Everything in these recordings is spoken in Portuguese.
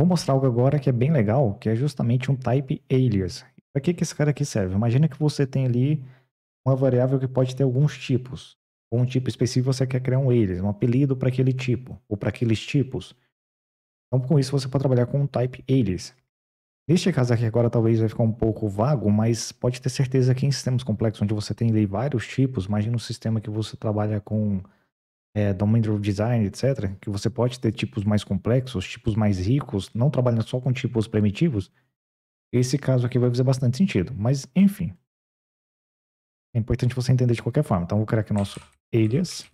Vou mostrar algo agora que é bem legal, que é justamente um type alias. Para que, que esse cara aqui serve? Imagina que você tem ali uma variável que pode ter alguns tipos. Com um tipo específico você quer criar um alias, um apelido para aquele tipo, ou para aqueles tipos. Então com isso você pode trabalhar com um type alias. Neste caso aqui agora talvez vai ficar um pouco vago, mas pode ter certeza que em sistemas complexos onde você tem ali, vários tipos, imagina um sistema que você trabalha com é, domain design, etc., que você pode ter tipos mais complexos, tipos mais ricos, não trabalhando só com tipos primitivos, esse caso aqui vai fazer bastante sentido. Mas, enfim. É importante você entender de qualquer forma. Então, vou criar aqui o nosso alias.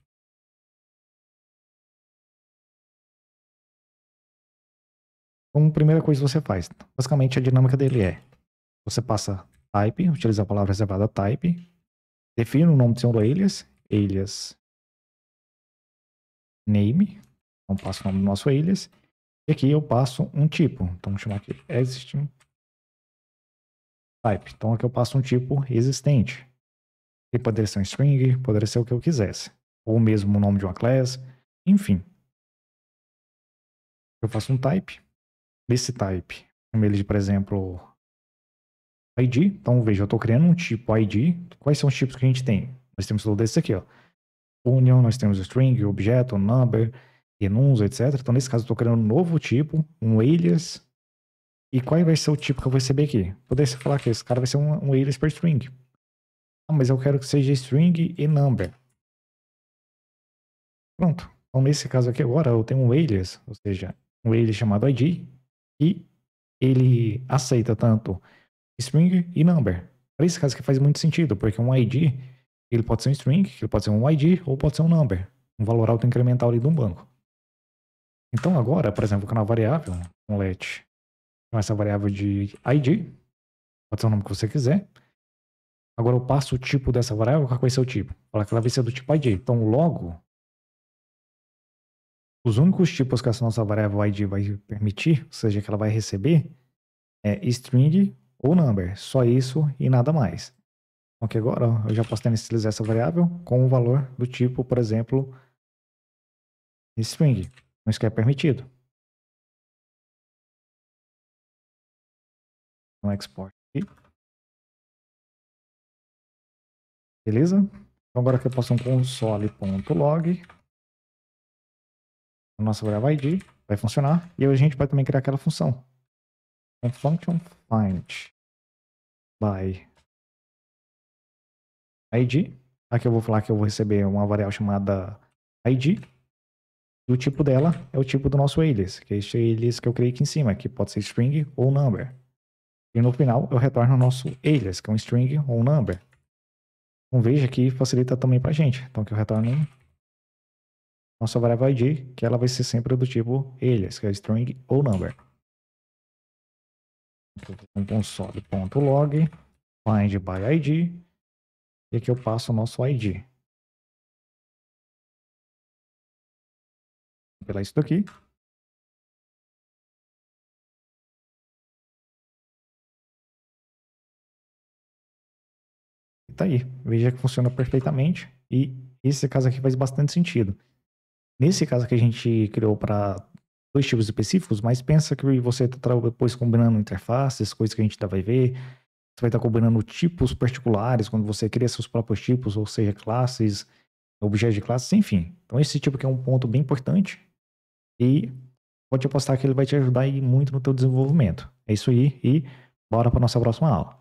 Então, a primeira coisa que você faz, basicamente a dinâmica dele é, você passa type, utiliza a palavra reservada type, define o nome do seu alias, alias name, então passo o nome do nosso alias, e aqui eu passo um tipo, então vamos chamar aqui exist type, então aqui eu passo um tipo existente, que poderia ser um string, poderia ser o que eu quisesse, ou mesmo o nome de uma classe, enfim. Eu faço um type, desse type, chamo ele de, por exemplo, ID, então veja, eu estou criando um tipo ID, quais são os tipos que a gente tem? Nós temos todo desse aqui, ó union, nós temos string, objeto, number, enums, etc. Então, nesse caso, eu estou criando um novo tipo, um alias. E qual vai ser o tipo que eu vou receber aqui? Poderia falar que esse cara vai ser um, um alias per string. Ah, mas eu quero que seja string e number. Pronto. Então, nesse caso aqui agora, eu tenho um alias, ou seja, um alias chamado id, e ele aceita tanto string e number. Para esse caso que faz muito sentido, porque um id ele pode ser um string, ele pode ser um ID ou pode ser um number, um valor alto incremental ali de um banco. Então agora, por exemplo, eu uma variável, um let, com essa variável de ID, pode ser o nome que você quiser. Agora eu passo o tipo dessa variável, qual vai ser o tipo? Falar que ela vai ser do tipo ID. Então logo, os únicos tipos que essa nossa variável ID vai permitir, ou seja, que ela vai receber, é string ou number. Só isso e nada mais. Aqui agora, eu já posso inicializar essa variável com o valor do tipo, por exemplo, string. isso que é permitido. Então, export aqui. Beleza? Então, agora que eu posso um console.log, a nossa variável id vai funcionar. E a gente vai também criar aquela função. Então, function find by ID. Aqui tá? eu vou falar que eu vou receber uma variável chamada ID. E o tipo dela é o tipo do nosso alias, que é esse alias que eu criei aqui em cima, que pode ser string ou number. E no final eu retorno o nosso alias, que é um string ou um number. Então veja que facilita também para a gente. Então que eu retorno nossa variável id, que ela vai ser sempre do tipo alias, que é string ou number. Então, console.log find by id e aqui eu passo o nosso ID. Pela isso daqui. E tá aí. Veja que funciona perfeitamente. E esse caso aqui faz bastante sentido. Nesse caso que a gente criou para dois tipos específicos, mas pensa que você está depois combinando interfaces, coisas que a gente tá vai ver, você vai estar combinando tipos particulares, quando você cria seus próprios tipos, ou seja, classes, objetos de classes, enfim. Então esse tipo aqui é um ponto bem importante e pode apostar que ele vai te ajudar muito no teu desenvolvimento. É isso aí e bora para nossa próxima aula.